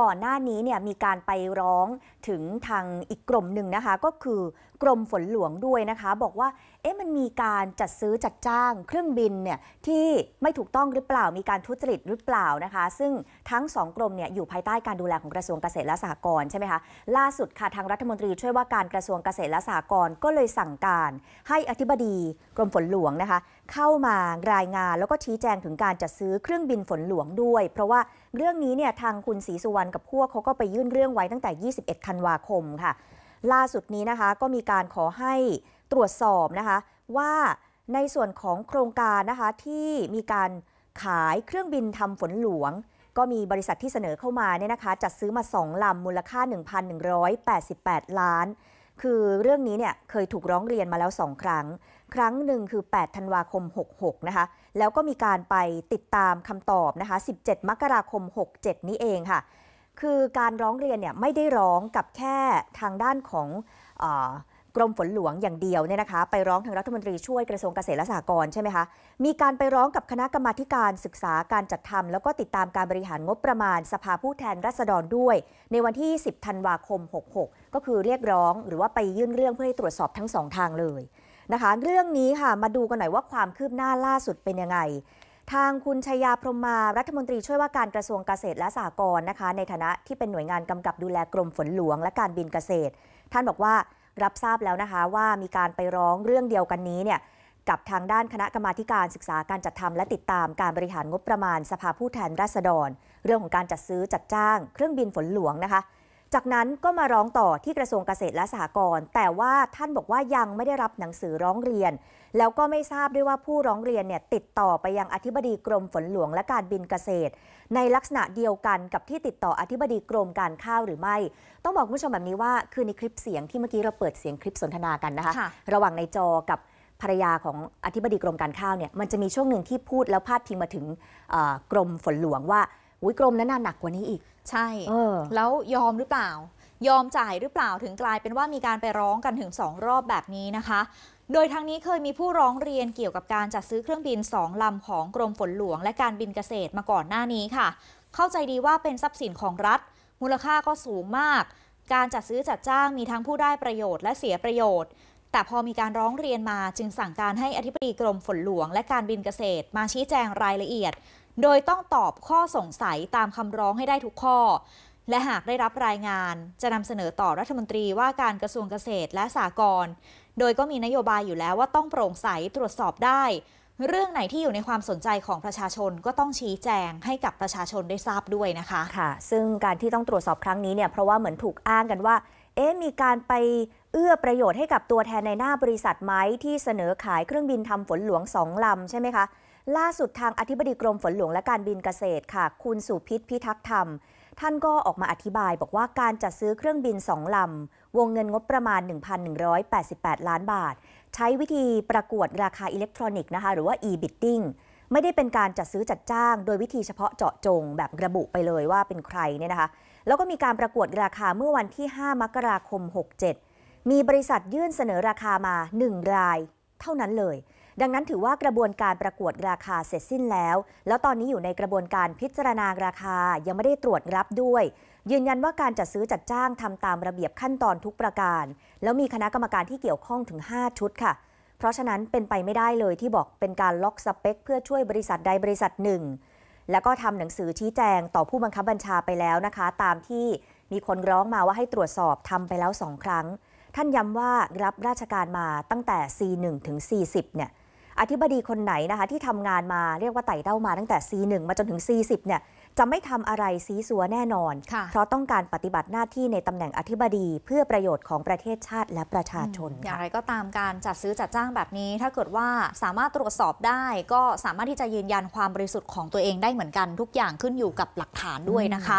ก่อนหน้านี้เนี่ยมีการไปร้องถึงทางอีกกรมหนึ่งนะคะ ก็คือกรมฝนหลวงด้วยนะคะบอกว่าเอ๊ะมันมีการจัดซื้อจัดจ้าง เครื่องบินเนี่ยที่ไม่ถูกต้องหรือเปล่ามีการทุจริตหรือเปล่านะคะ ซึ่งทั้งสองกรมเนี่ยอยู่ภายใต้การดูแลของกระทรวงเกษตรและสหกรณ์ใช่ไหมคะล่าสุดค่ะทางรัฐมนตรีช่วยว่าการกระทรวงเกษตรและสหกรณ์ก็เลยสั่งการ ให้อธิบดีกรมฝนหลวงนะคะเข้ามารายงานแล้วก็ชี้แจงถึงการจัดซื้อเครื่องบินฝนหลวงด้วย เพราะว่าเรื่องนี้เนี่ยทางคุณศรีสุวรรณกับพวกเขาก็ไปยื่นเรื่องไว้ตั้งแต่ 21ธันวาคมค่ะ ล่าสุดนี้นะคะก็มีการขอให้ตรวจสอบนะคะว่าในส่วนของโครงการนะคะที่มีการขายเครื่องบินทำฝนหลวง ก็มีบริษัทที่เสนอเข้ามาเนี่ยนะคะจัดซื้อมา 2 ลำมูลค่า 1,188 ล้าน คือเรื่องนี้เนี่ยเคยถูกร้องเรียนมาแล้ว 2 ครั้ง ครั้งหนึ่งคือ 8ธันวาคม 66นะคะแล้วก็มีการไปติดตามคำตอบนะคะ17 มกราคม 67 นี้เองค่ะคือการร้องเรียนเนี่ยไม่ได้ร้องกับแค่ทางด้านของอรมฝนหลวงอย่างเดียวเนี่ยนะคะไปร้องทางรัฐมนตรีช่วยกระทรวงเกษตรและสหกรณ์ใช่ไหมคะ มีการไปร้องกับคณะกรรมาการศึกษาการจัดทำ แล้วก็ติดตามการบริหารงบประมาณ สภาผู้แทนราษฎรด้วยในวันที่ 10ธันวาคม 66 ก็คือเรียกร้องหรือว่าไปยื่นเรื่องเพื่อให้ตรวจสอบทั้งสองทางเลย นะคะ เรื่องนี้ค่ะมาดูกันหน่อยว่าความคืบหน้าล่าสุดเป็นยังไง ทางคุณชยาพรมมารัฐมนตรีช่วยว่าการกระทรวงเกษตรและสหกรณ์นะคะในฐานะที่เป็นหน่วยงานกำกับดูแลกรมฝนหลวงและการบินเกษตร ท่านบอกว่ารับทราบแล้วนะคะว่ามีการไปร้องเรื่องเดียวกันนี้เนี่ยกับทางด้านคณะกรรมาการศึกษาการจัดทำและติดตามการบริหารงบประมาณสภาผู้แทนราษฎร เรื่องของการจัดซื้อจัดจ้าง เครื่องบินฝนหลวงนะคะจากนั้นก็มาร้องต่อที่กระทรวงเกษตรและสหกรณ์แต่ว่าท่านบอกว่ายังไม่ได้รับหนังสือร้องเรียน แล้วก็ไม่ทราบด้วยว่าผู้ร้องเรียนเนี่ยติดต่อไปยังอธิบดีกรมฝนหลวงและการบินเกษตร ในลักษณะเดียวกันกับที่ติดต่ออธิบดีกรมการข้าวหรือไม่ ต้องบอกคุณผู้ชม แบบนี้ว่าคือในคลิปเสียงที่เมื่อกี้เราเปิดเสียงคลิปสนทนากันนะคะะระหว่างในจอกับภรรยาของอธิบดีกรมการข้าวเนี่ยมันจะมีช่วงหนึ่งที่พูดแล้วพาดพิงมาถึงกรมฝนหลวงว่าอุ้ยกรมนั้นน่าหนักกว่านี้อีก ใช่ แล้วยอมหรือเปล่า ยอมจ่ายหรือเปล่าถึงกลายเป็นว่ามีการไปร้องกันถึง2รอบแบบนี้นะคะ โดยทางนี้เคยมีผู้ร้องเรียนเกี่ยวกับการจัดซื้อเครื่องบิน2ลำของกรมฝนหลวงและการบินเกษตรมาก่อนหน้านี้ค่ะ เข้าใจดีว่าเป็นทรัพย์สินของรัฐ มูลค่าก็สูงมาก การจัดซื้อจัดจ้างมีทั้งผู้ได้ประโยชน์และเสียประโยชน์ แต่พอมีการร้องเรียนมาจึงสั่งการให้อธิบดีกรมฝนหลวง และการบินเกษตร มาชี้แจงรายละเอียดโดยต้องตอบข้อสงสัยตามคำร้องให้ได้ทุกข้อ และหากได้รับรายงาน จะนำเสนอต่อรัฐมนตรีว่าการกระทรวงเกษตรและสหกรณ์ โดยก็มีนโยบายอยู่แล้วว่าต้องโปร่งใสตรวจสอบได้ เรื่องไหนที่อยู่ในความสนใจของประชาชนก็ต้องชี้แจงให้กับประชาชนได้ทราบด้วยนะคะ ค่ะ ซึ่งการที่ต้องตรวจสอบครั้งนี้เนี่ยเพราะว่าเหมือนถูกอ้างกันว่า เอ๊ะ มีการไปเอื้อประโยชน์ให้กับตัวแทนในหน้าบริษัทไหมที่เสนอขายเครื่องบินทำฝนหลวงสองลำใช่ไหมคะล่าสุดทางอธิบดีกรมฝนหลวงและการบินเกษตรค่ะ คุณสุพิษพิทักษ์ธรรม ท่านก็ออกมาอธิบายบอกว่าการจัดซื้อเครื่องบินสองลำ วงเงินงบประมาณ 1,188 ล้านบาท ใช้วิธีประกวดราคาอิเล็กทรอนิกส์นะคะหรือว่า e-bidding ไม่ได้เป็นการจัดซื้อจัดจ้างโดยวิธีเฉพาะเจาะจงแบบระบุไปเลยว่าเป็นใครเนี่ยนะคะแล้วก็มีการประกวดราคาเมื่อวันที่ 5 มกราคม 67 มีบริษัทยื่นเสนอราคามา 1 ราย เท่านั้นเลยดังนั้นถือว่ากระบวนการประกวดราคาเสร็จสิ้นแล้ว แล้วตอนนี้อยู่ในกระบวนการพิจารณาราคา ยังไม่ได้ตรวจรับด้วย ยืนยันว่าการจัดซื้อจัดจ้างทำตามระเบียบขั้นตอนทุกประการ แล้วมีคณะกรรมการที่เกี่ยวข้องถึง 5 ชุดค่ะ เพราะฉะนั้นเป็นไปไม่ได้เลยที่บอกเป็นการล็อกสเปค เพื่อช่วยบริษัทใดบริษัทหนึ่ง แล้วก็ทำหนังสือชี้แจงต่อผู้บังคับบัญชาไปแล้วนะคะ ตามที่มีคนร้องมาว่าให้ตรวจสอบทำไปแล้วสองครั้ง ท่านย้ำว่ารับราชการมาตั้งแต่ C1 ถึง40 เนี่ยอธิบดีคนไหนนะคะที่ทำงานมาเรียกว่าไต่เต้ามาตั้งแต่ C1 มาจนถึง C10 เนี่ยจะไม่ทำอะไรซีซัวแน่นอน เพราะต้องการปฏิบัติหน้าที่ในตำแหน่งอธิบดีเพื่อประโยชน์ของประเทศชาติและประชาชน อย่างไรก็ตามการจัดซื้อจัดจ้างแบบนี้ ถ้าเกิดว่าสามารถตรวจสอบได้ ก็สามารถที่จะยืนยันความบริสุทธิ์ของตัวเอง ได้เหมือนกันทุกอย่างขึ้นอยู่กับหลักฐานด้วยนะคะ